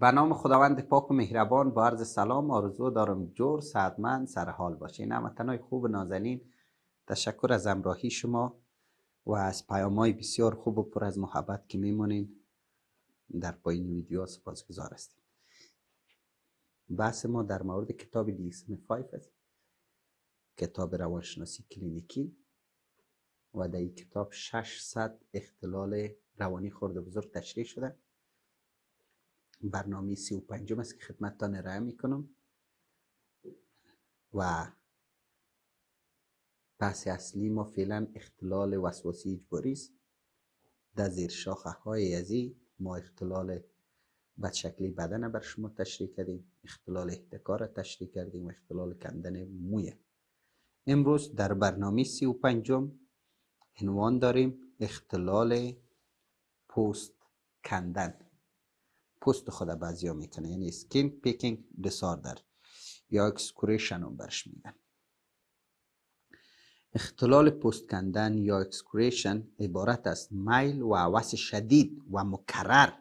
به نام خداوند پاک و مهربان با عرض سلام آرزو دارم جور سعدمند سرحال باشین تنهای خوب نازنین تشکر از همراهی شما و از پیام های بسیار خوب و پر از محبت که میمونین در پایین ویدیو سپاسگزار هستیم بحث ما در مورد کتاب دیسم 5 است کتاب روانشناسی کلینیکی و در این کتاب 600 اختلال روانی خورده بزرگ تشریح شده برنامه سی و پنجم است که خدمتتان ارائه میکنم و بحث اصلی ما فعلا اختلال وسواسی اجباری است در زیر شاخه های ازی ما اختلال بدشکلی بدن بر شما تشریح کردیم اختلال احتکار تشریح کردیم و اختلال کندن مویه امروز در برنامه سی و پنجم عنوان داریم اختلال پوست کندن پست خود بازیا میکنه یعنی سکین پیکینگ دیساردر یا اکسکوریشن هم برش میگن اختلال پست کندن یا اکسکوریشن عبارت از میل و عوض شدید و مکرر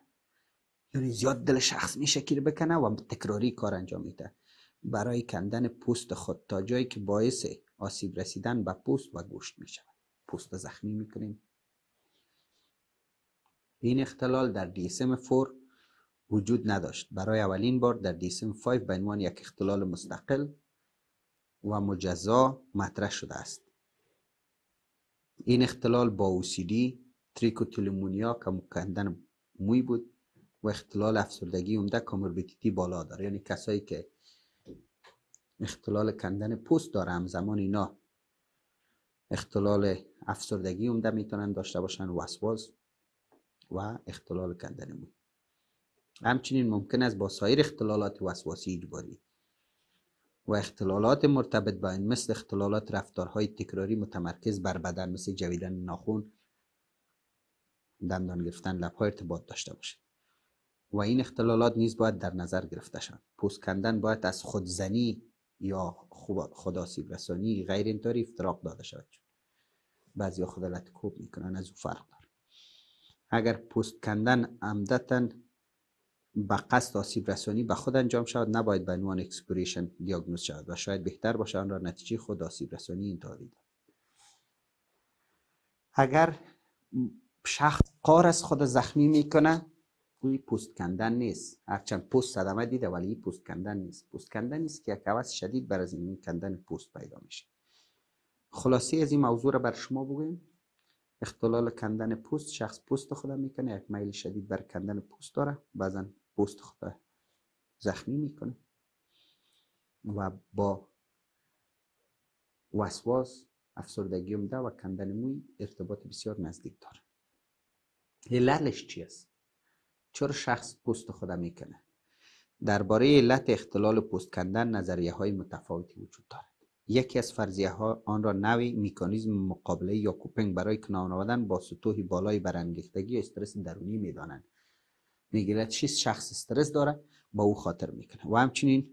یعنی زیاد دل شخص میشه که بکنه و تکراری کار انجام میده برای کندن پوست خود تا جایی که باعث آسیب رسیدن به پوست و گوشت میشه پوست زخمی میکنیم این اختلال در DSM 4 وجود نداشت برای اولین بار در دیسم 5 به عنوان یک اختلال مستقل و مجزا مطرح شده است این اختلال با OCD تریکوتلمونیا که مکندن موی بود و اختلال افسردگی عمده کامربیتیتی بالا داره یعنی کسایی که اختلال کندن پوست داره همزمان اینا اختلال افسردگی عمده میتونن داشته باشن وسواس و اختلال کندن موی همچنین ممکن است با سایر اختلالات وسواسی اجباری و اختلالات مرتبط با این مثل اختلالات رفتارهای تکراری متمرکز بر بدن مثل جویدن ناخون دندان گرفتن لبها ارتباط داشته باشد و این اختلالات نیز باید در نظر گرفته شوند پوست کندن باید از خودزنی یا خداسیب رسانی غیر این افتراق داده شود بعضی خود کوب میکنن از او فرق دارد اگر پوست کندن عمدتا با قصد آسیب رسانی به خود انجام شود نباید به عنوان اکسپوریشن دیاگنوز شود و شاید بهتر باشه آن را نتیجه خود آسیب رسانی این اگر شخص قار از خود زخمی میکنه این پوست کندن نیست هرچند پوست صدمه دیده ولی پوست کندن نیست پوست کندن نیست که یک عوض شدید بر از این کندن پوست پیدا میشه خلاصه از این موضوع را بر شما بگویم اختلال کندن پوست شخص پوست خود میکنه یک میل شدید بر کندن پوست داره بعضا پوست زخمی میکنه و با وسواس افسردگی عمده و کندن موی ارتباط بسیار نزدیک داره عللش چی چرا شخص پوست خود میکنه درباره علت اختلال پوست کندن نظریه های متفاوتی وجود دارد یکی از فرضیه ها آن را نوی میکانیزم مقابله یا کوپنگ برای کنار آمدن با سطوح بالای برانگیختگی یا استرس درونی میدانند میگیرد چیز شخص استرس داره با او خاطر میکنه و همچنین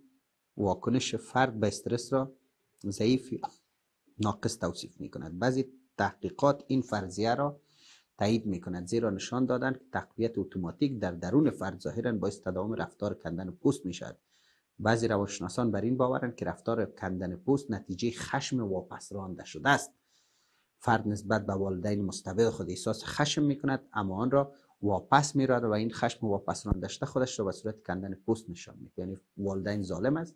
واکنش فرد به استرس را ضعیف ناقص توصیف میکند بعضی تحقیقات این فرضیه را تایید میکند زیرا نشان دادند که تقویت اتوماتیک در درون فرد ظاهرا با تداوم رفتار کندن پوست میشد بعضی روانشناسان بر این باورند که رفتار کندن پوست نتیجه خشم واپس رانده شده است فرد نسبت به والدین مستبد خود احساس خشم میکند، اما آن را واپس میراد و این خشم واپس داشته خودش رو به صورت کندن پوست نشان میده یعنی والدین ظالم است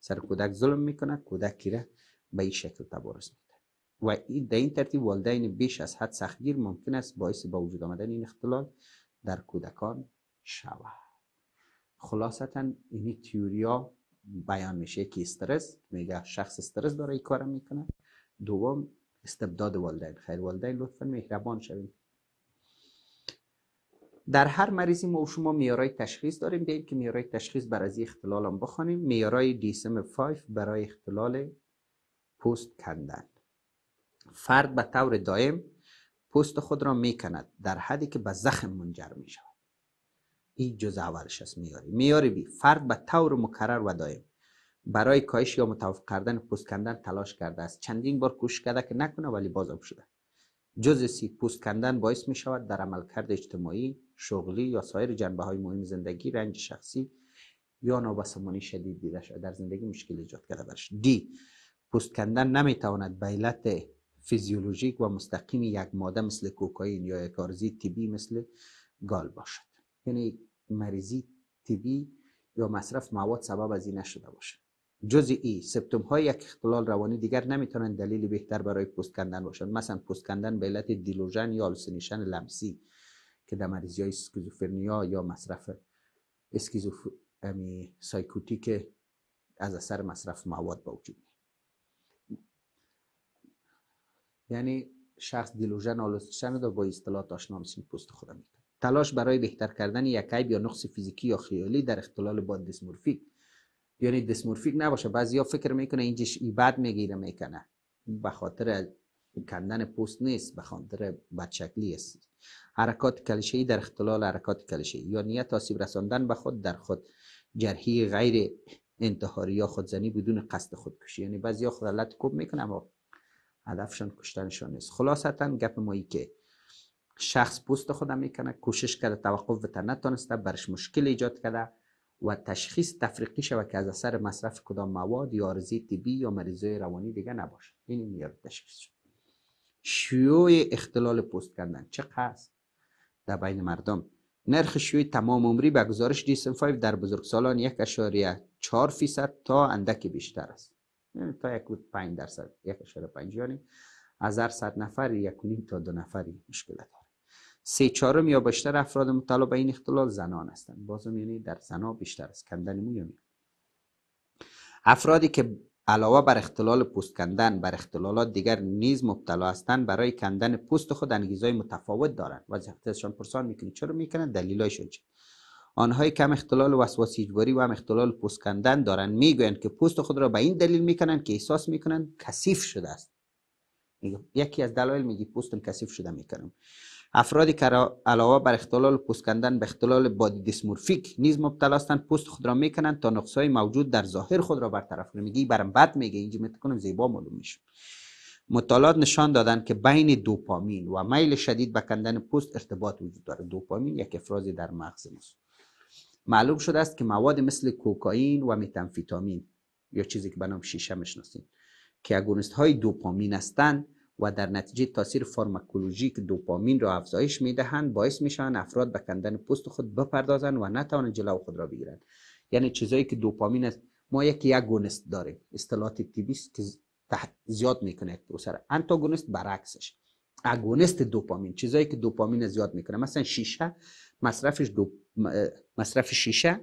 سر کودک ظلم میکنه کودک کیره به این شکل تبارز میده و این در این ترتیب والدین بیش از حد سختگیر ممکن است باعث با وجود آمدن این اختلال در کودکان شود خلاصتا این تیوریا بیان میشه که استرس میگه شخص استرس داره این کار میکنه دوم استبداد والدین خیر والدین لطفا مهربان شوید در هر مریضی ما و شما میارای تشخیص داریم بیاییم که میارای تشخیص بر از اختلال هم بخوانیم میارای dsm 5 برای اختلال پوست کندن فرد به طور دائم پوست خود را میکند در حدی که به زخم منجر می این جز اولش است میاری میاری بی فرد به طور مکرر و دائم برای کاهش یا متوقف کردن پوست کندن تلاش کرده است چندین بار کوشش کرده که نکنه ولی بازم شده جز سی پوست کندن باعث می شود در عملکرد اجتماعی شغلی یا سایر جنبه های مهم زندگی رنج شخصی یا نابسامانی شدید دیده شد در زندگی مشکل ایجاد کرده برش دی پوست کندن نمیتواند به علت فیزیولوژیک و مستقیم یک ماده مثل کوکائین یا یک آرزی طبی مثل گال باشد یعنی مریضی طبی یا مصرف مواد سبب از این نشده باشد ای سپتوم های یک اختلال روانی دیگر نمیتونن دلیل بهتر برای پوست کندن باشند مثلا پوست کندن به علت دیلوژن یا آلوسینیشن لمسی که در مریضی های اسکیزوفرنیا یا مصرف اسکیزوف... سایکوتیک از اثر مصرف مواد باوجود یعنی شخص دیلوژن آلوسیشن رو با اصطلاح آشنا میشین پوست خودم میکنه تلاش برای بهتر کردن یک عیب یا نقص فیزیکی یا خیالی در اختلال با دیسمورفیک یعنی دیسمورفیک نباشه ها فکر میکنه این ای بد میگیره میکنه به خاطر کندن پوست نیست به خاطر بدشکلی است حرکات ای در اختلال حرکات کلشه یا نیت آسیب رساندن به خود در خود جرحی غیر انتحاری یا خودزنی بدون قصد خودکشی یعنی بعضی خود علت کوب میکنه اما هدفشان کشتنشان نیست خلاصتا گپ مایی که شخص پوست خودم میکنه کوشش کرده توقف و نتانسته برش مشکل ایجاد کرده و تشخیص تفریقی شود که از اثر مصرف کدام مواد یا عارضه طبی یا مریضای روانی دیگه نباشه این میاد تشخیص شد شیوع اختلال پست کندن قصد در بین مردم نرخ شیوع تمام عمری به گزارش دیسم 5 در بزرگ سالان یک اشاریه چار فیصد تا اندک بیشتر است یعنی تا یک بود 5 درصد یک اشاره پنج یعنی از هر صد نفر یک نیم تا دو نفری مشکل داره سه چهارم یا بیشتر افراد مطلع به این اختلال زنان هستند بازم یعنی در زنا بیشتر است کندن مو افرادی که علاوه بر اختلال پوست کندن بر اختلالات دیگر نیز مبتلا هستند برای کندن پوست خود های متفاوت دارند و ازشان پرسان میکنید چرا میکنن دلیلایشون چه آنهایی که اختلال وسواس اجباری و هم اختلال پوست کندن دارند میگویند که پوست خود را به این دلیل میکنند که احساس میکنند کثیف شده است یکی از دلایل میگی پوستم کثیف شده میکنم افرادی که علاوه بر اختلال پوست کندن به اختلال بادی دیسمورفیک نیز مبتلا هستند پوست خود را میکنند تا های موجود در ظاهر خود را برطرف کنند میگی برم بد میگه اینجا میتونم زیبا معلوم میشه مطالعات نشان دادند که بین دوپامین و میل شدید به کندن پوست ارتباط وجود دارد دوپامین یک افرازی در مغز ماست معلوم شده است که مواد مثل کوکائین و متامفتامین یا چیزی که به نام شیشه میشناسیم که اگونیست های دوپامین هستند و در نتیجه تاثیر فارماکولوژیک دوپامین رو افزایش میدهند باعث میشوند افراد به کندن پوست خود بپردازند و نتوانند جلو خود را بگیرند یعنی چیزایی که دوپامین است ما یکی یک گونست داریم اصطلاحات تیبیست که زیاد میکنه سر انتاگونست برعکسش اگونست دوپامین چیزایی که دوپامین زیاد میکنه مثلا شیشه مصرفش دو... مصرف شیشه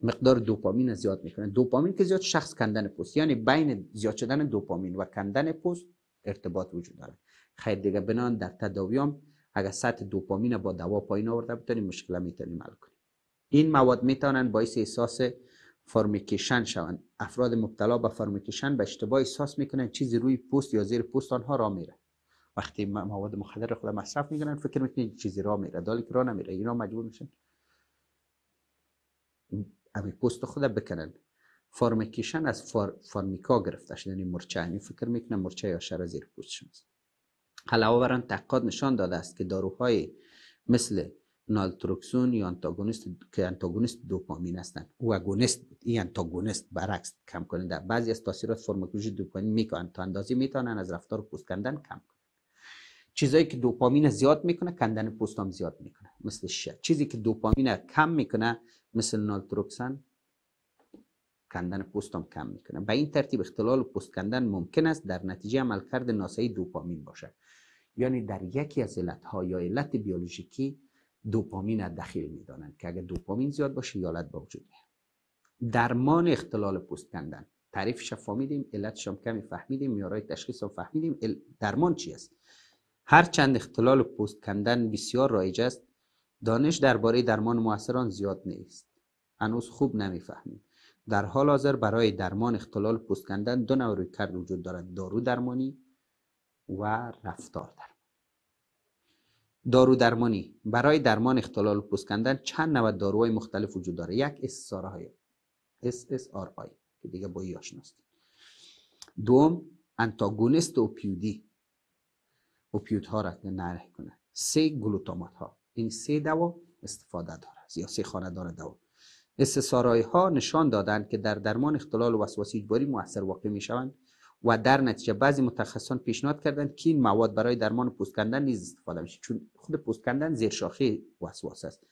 مقدار دوپامین زیاد میکنه دوپامین که زیاد شخص کندن پوست یعنی بین زیاد شدن دوپامین و کندن پوست ارتباط وجود داره خیر دیگه بنان در تداویام اگر سطح دوپامین با دوا پایین آورده بتونیم مشکل میتونیم حل کنیم این مواد میتونن باعث احساس فرمیکیشن شوند افراد مبتلا به فرمیکیشن به اشتباه احساس میکنن چیزی روی پوست یا زیر پوست آنها را میره وقتی مواد مخدر خود مصرف میکنن فکر میکنن چیزی را میره دالی که را نمیره اینا مجبور میشن پوست خود بکنن فارمکیشن از فار... فارمیکا گرفته شده یعنی مرچه یعنی فکر میکنه مرچه یا شر زیر پوست شماست حالا تقاد نشان داده است که داروهای مثل نالتروکسون یا انتاگونیست که انتاگونیست دوپامین هستند او اگونیست بود این انتاگونیست برعکس کم کننده بعضی از تاثیرات فرماکولوژی دوپامین میکنن تا اندازی میتونن از رفتار پوست کندن کم کنن چیزایی که دوپامین زیاد میکنه کندن پوست زیاد میکنه مثل شیر چیزی که دوپامین کم میکنه مثل نالتروکسن کندن پوست هم کم میکنه به این ترتیب اختلال پوست کندن ممکن است در نتیجه عملکرد ناسایی دوپامین باشه یعنی در یکی از علت ها یا علت بیولوژیکی دوپامین را دخیل میدانند که اگر دوپامین زیاد باشه یالت با وجود میاد درمان اختلال پوست کندن تعریفش فهمیدیم علتش هم کمی فهمیدیم میارای تشخیص هم فهمیدیم درمان چی است هر چند اختلال پوست کندن بسیار رایج است دانش درباره درمان موثران زیاد نیست هنوز خوب نمیفهمیم در حال حاضر برای درمان اختلال پوستکندن دو نوع رویکرد وجود دارد دارو درمانی و رفتار درمانی دارو درمانی برای درمان اختلال پوستکندن چند نوع داروهای مختلف وجود داره یک استس SSRI که دیگه با آشناست دوم انتاگونیست اوپیودی اوپیود ها را نره کنه سه گلوتامات ها این یعنی سه دوا استفاده دارد یا سه خانه دارد دوا استثارای ها نشان دادند که در درمان اختلال وسواسی اجباری موثر واقع می شوند و در نتیجه بعضی متخصصان پیشنهاد کردند که این مواد برای درمان پوست کندن نیز استفاده میشه چون خود پوست کندن زیر شاخه وسواس است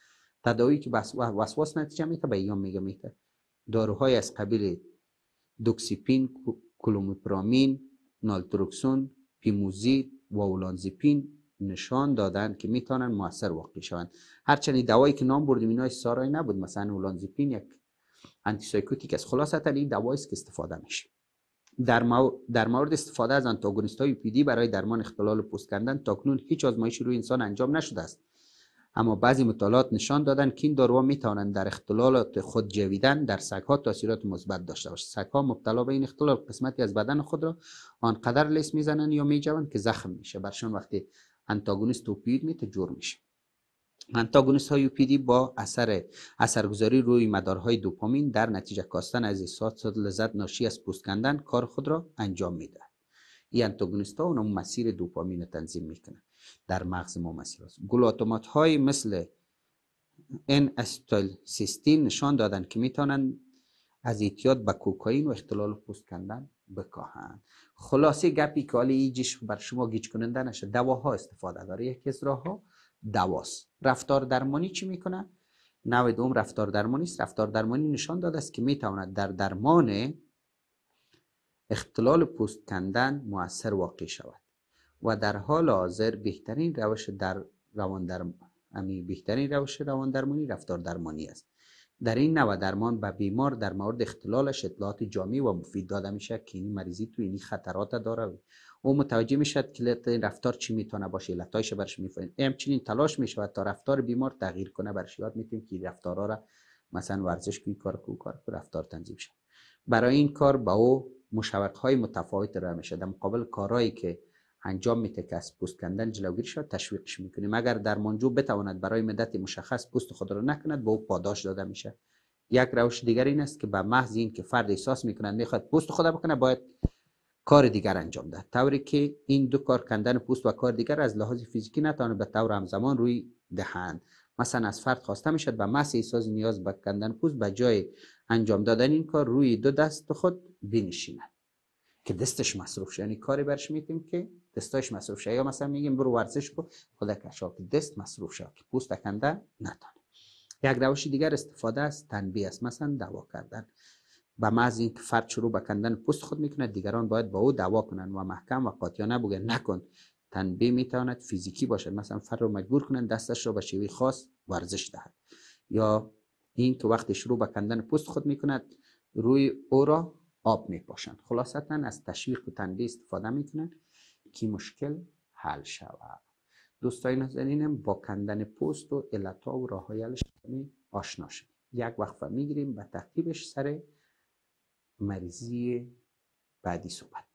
تداوی که وسواس نتیجه میته به ایام میگه میده داروهای از قبیل دوکسیپین کلومپرامین، نالتروکسون پیموزید و نشان دادند که میتونن موثر واقع شوند هرچند دوایی که نام بردیم اینا سارای نبود مثلا اولانزیپین یک آنتی سایکوتیک است خلاصتا این دوایی است که استفاده میشه در, مو... در مورد استفاده از آنتاگونیست های پیدی برای درمان اختلال پوست کندن تاکنون هیچ آزمایشی روی انسان انجام نشده است اما بعضی مطالعات نشان دادند که این داروها می توانند در اختلالات خود جویدن در سگها تاثیرات مثبت داشته باشد سگها مبتلا به این اختلال قسمتی از بدن خود را آنقدر لیس میزنند یا میجوند که زخم میشه برشان وقتی انتاگونیست اوپید جور میشه انتاگونیست های اوپیدی با اثر اثرگذاری روی مدارهای دوپامین در نتیجه کاستن از احساس لذت ناشی از پوست کندن کار خود را انجام میده این انتاگونیست ها اونم مسیر دوپامین تنظیم میکنن در مغز ما مسیر است های مثل این استال سیستین نشان دادن که میتونن از ایتیاد به کوکائین و اختلال پوست کندن بکاهند خلاصه گپی که حالی ایجیش بر شما گیج کننده نشه دواها استفاده داره یکی از راه ها دواست رفتار درمانی چی میکنه؟ نو دوم رفتار درمانی است رفتار درمانی نشان داده است که میتواند در درمان اختلال پوست کندن موثر واقع شود و در حال حاضر بهترین روش در روان بهترین روش روان درمانی رفتار درمانی است در این نوع درمان به بیمار در مورد اختلالش اطلاعات جامعی و مفید داده میشه که این مریضی تو این خطرات داره او متوجه میشد که این رفتار چی میتونه باشه لطایش برش میفهمید همچنین تلاش میشه تا رفتار بیمار تغییر کنه برش یاد میتونیم که رفتارها را مثلا ورزش کنی کار کو کار رفتار تنظیم شه برای این کار با او مشوق های متفاوت را میشه در مقابل کارهایی که انجام میده که از پوست کندن جلوگیری شود تشویقش میکنیم اگر منجو بتواند برای مدت مشخص پوست خود را نکند به او پاداش داده میشه یک روش دیگر این است که به محض این که فرد احساس میکند میخواد پوست خود بکنه باید کار دیگر انجام دهد طوری که این دو کار کندن پوست و کار دیگر از لحاظ فیزیکی نتوانند به طور همزمان روی دهند مثلا از فرد خواسته میشد به محض احساس نیاز به کندن پوست به جای انجام دادن این کار روی دو دست خود بنشیند که دستش مصروف شه یعنی کاری برش میتیم که دستش مصروف شه یا مثلا میگیم برو ورزش کن خدا که دست مصروف شه که پوست کنده نتانه یک دوشی دیگر استفاده است تنبیه است مثلا دوا کردن و محض اینکه فرد شروع به کندن پوست خود میکنه دیگران باید با او دوا کنن و محکم و قاطعانه بگه نکن تنبیه میتواند فیزیکی باشد مثلا فرد رو مجبور کنن دستش رو به شیوه خاص ورزش دهد یا این که وقتی شروع به کندن پوست خود میکند روی او را آب می پاشن خلاصتا از تشویق و تنبیه استفاده میکنن که مشکل حل شود دوستای نازنینم با کندن پوست و علتا و راه های آشنا شد یک وقفه میگیریم و تقریبش سر مریضی بعدی صحبت